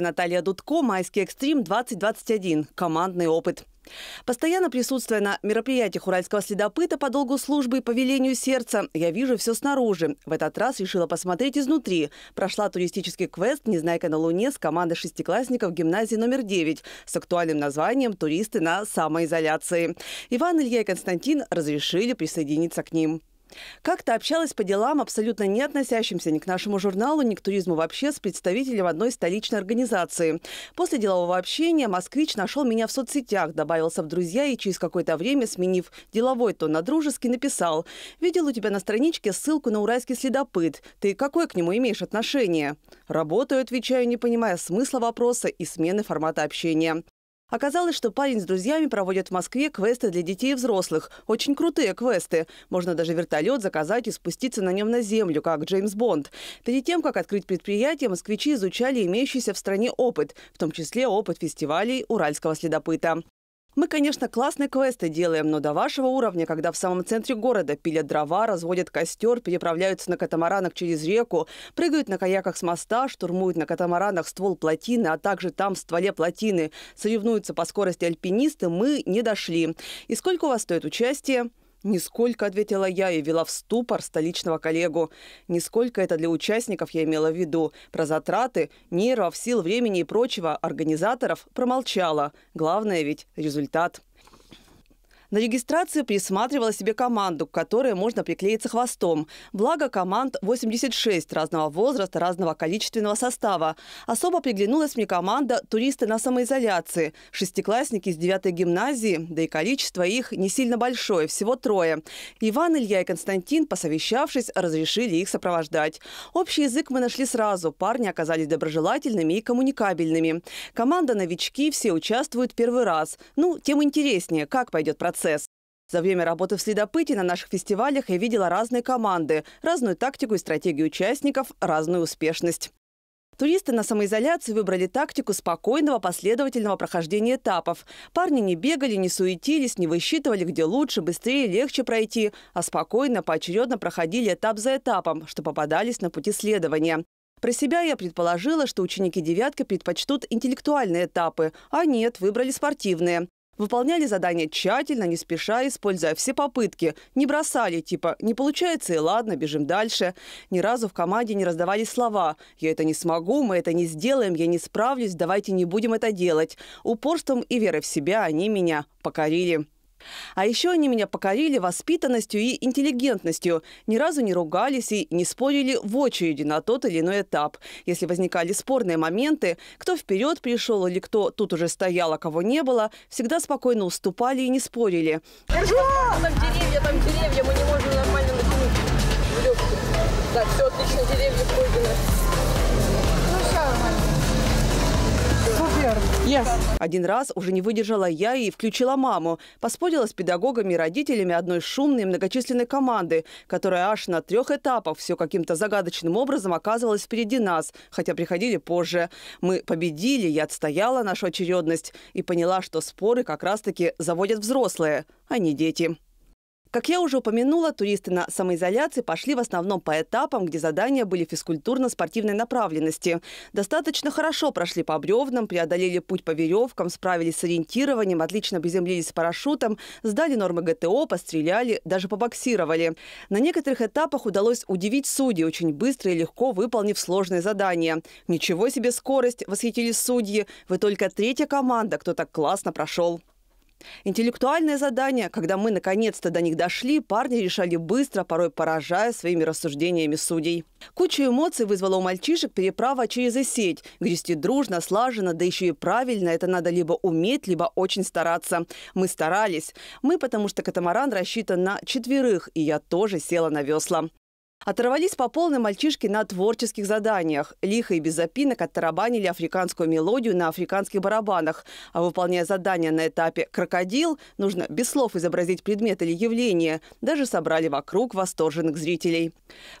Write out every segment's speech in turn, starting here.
Наталья Дудко, «Майский экстрим-2021. Командный опыт». Постоянно присутствуя на мероприятиях уральского следопыта по долгу службы и по велению сердца, я вижу все снаружи. В этот раз решила посмотреть изнутри. Прошла туристический квест «Незнайка на Луне» с командой шестиклассников гимназии номер 9 с актуальным названием «Туристы на самоизоляции». Иван, Илья и Константин разрешили присоединиться к ним. Как-то общалась по делам, абсолютно не относящимся ни к нашему журналу, ни к туризму вообще, с представителем одной столичной организации. После делового общения москвич нашел меня в соцсетях, добавился в друзья и через какое-то время, сменив деловой тон на дружеский, написал «Видел у тебя на страничке ссылку на уральский следопыт. Ты какое к нему имеешь отношение?» «Работаю», отвечаю, не понимая смысла вопроса и смены формата общения. Оказалось, что парень с друзьями проводит в Москве квесты для детей и взрослых. Очень крутые квесты. Можно даже вертолет заказать и спуститься на нем на землю, как Джеймс Бонд. Перед тем, как открыть предприятие, москвичи изучали имеющийся в стране опыт, в том числе опыт фестивалей уральского следопыта. Мы, конечно, классные квесты делаем, но до вашего уровня, когда в самом центре города пилят дрова, разводят костер, переправляются на катамаранах через реку, прыгают на каяках с моста, штурмуют на катамаранах ствол плотины, а также там в стволе плотины соревнуются по скорости альпинисты, мы не дошли. И сколько у вас стоит участие? «Нисколько», — ответила я и вела в ступор столичного коллегу. «Нисколько это для участников я имела в виду. Про затраты, нервов, сил, времени и прочего организаторов промолчала. Главное ведь результат». На регистрацию присматривала себе команду, к которой можно приклеиться хвостом. Благо, команд 86 разного возраста, разного количественного состава. Особо приглянулась мне команда «Туристы на самоизоляции». Шестиклассники из 9 гимназии, да и количество их не сильно большое, всего трое. Иван, Илья и Константин, посовещавшись, разрешили их сопровождать. Общий язык мы нашли сразу. Парни оказались доброжелательными и коммуникабельными. Команда новички, все участвуют первый раз. Ну, тем интереснее, как пойдет процесс процесс. За время работы в «Следопыте» на наших фестивалях я видела разные команды, разную тактику и стратегию участников, разную успешность. Туристы на самоизоляции выбрали тактику спокойного последовательного прохождения этапов. Парни не бегали, не суетились, не высчитывали, где лучше, быстрее, легче пройти, а спокойно, поочередно проходили этап за этапом, что попадались на пути следования. Про себя я предположила, что ученики девятки предпочтут интеллектуальные этапы, а нет, выбрали спортивные. Выполняли задания тщательно, не спеша, используя все попытки. Не бросали, типа «не получается и ладно, бежим дальше». Ни разу в команде не раздавали слова «я это не смогу», «мы это не сделаем», «я не справлюсь», «давайте не будем это делать». Упорством и верой в себя они меня покорили. А еще они меня покорили воспитанностью и интеллигентностью. Ни разу не ругались и не спорили в очереди на тот или иной этап. Если возникали спорные моменты, кто вперед пришел или кто тут уже стоял, а кого не было, всегда спокойно уступали и не спорили. Там деревья, там деревья, мы не можем нормально Yes. Один раз уже не выдержала я и включила маму. Поспорила с педагогами и родителями одной шумной многочисленной команды, которая аж на трех этапах все каким-то загадочным образом оказывалась впереди нас, хотя приходили позже. Мы победили, я отстояла нашу очередность и поняла, что споры как раз-таки заводят взрослые, а не дети. Как я уже упомянула, туристы на самоизоляции пошли в основном по этапам, где задания были физкультурно-спортивной направленности. Достаточно хорошо прошли по бревнам, преодолели путь по веревкам, справились с ориентированием, отлично приземлились с парашютом, сдали нормы ГТО, постреляли, даже побоксировали. На некоторых этапах удалось удивить судьи, очень быстро и легко выполнив сложные задания. Ничего себе скорость, восхитились судьи, вы только третья команда, кто так классно прошел. Интеллектуальное задание, когда мы наконец-то до них дошли, парни решали быстро, порой поражая своими рассуждениями судей. Кучу эмоций вызвала у мальчишек переправа через и сеть. Грести дружно, слаженно, да еще и правильно. Это надо либо уметь, либо очень стараться. Мы старались. Мы, потому что катамаран рассчитан на четверых, и я тоже села на весла. Оторвались по полной мальчишки на творческих заданиях. Лихо и без запинок оттарабанили африканскую мелодию на африканских барабанах. А выполняя задания на этапе «Крокодил», нужно без слов изобразить предмет или явление. Даже собрали вокруг восторженных зрителей.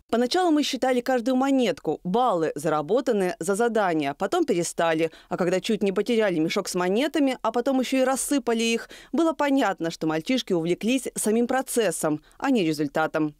Поначалу мы считали каждую монетку, баллы, заработанные за задания. Потом перестали. А когда чуть не потеряли мешок с монетами, а потом еще и рассыпали их, было понятно, что мальчишки увлеклись самим процессом, а не результатом.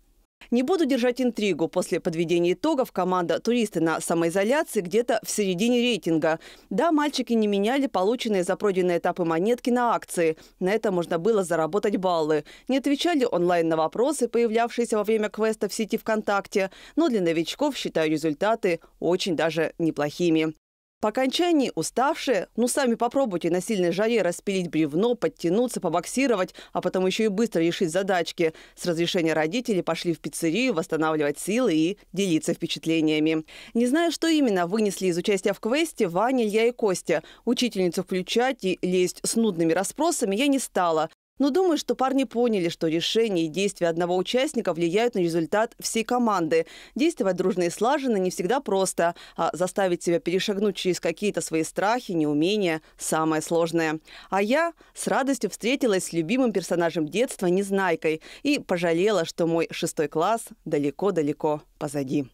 Не буду держать интригу. После подведения итогов команда «Туристы на самоизоляции» где-то в середине рейтинга. Да, мальчики не меняли полученные за пройденные этапы монетки на акции. На это можно было заработать баллы. Не отвечали онлайн на вопросы, появлявшиеся во время квеста в сети ВКонтакте. Но для новичков считаю результаты очень даже неплохими. По окончании уставшие, ну сами попробуйте на сильной жаре распилить бревно, подтянуться, побоксировать, а потом еще и быстро решить задачки. С разрешения родителей пошли в пиццерию восстанавливать силы и делиться впечатлениями. Не знаю, что именно вынесли из участия в квесте Ваня, Илья и Костя. Учительницу включать и лезть с нудными расспросами я не стала. Но думаю, что парни поняли, что решения и действия одного участника влияют на результат всей команды. Действовать дружно и слаженно не всегда просто, а заставить себя перешагнуть через какие-то свои страхи, неумения – самое сложное. А я с радостью встретилась с любимым персонажем детства Незнайкой и пожалела, что мой шестой класс далеко-далеко позади.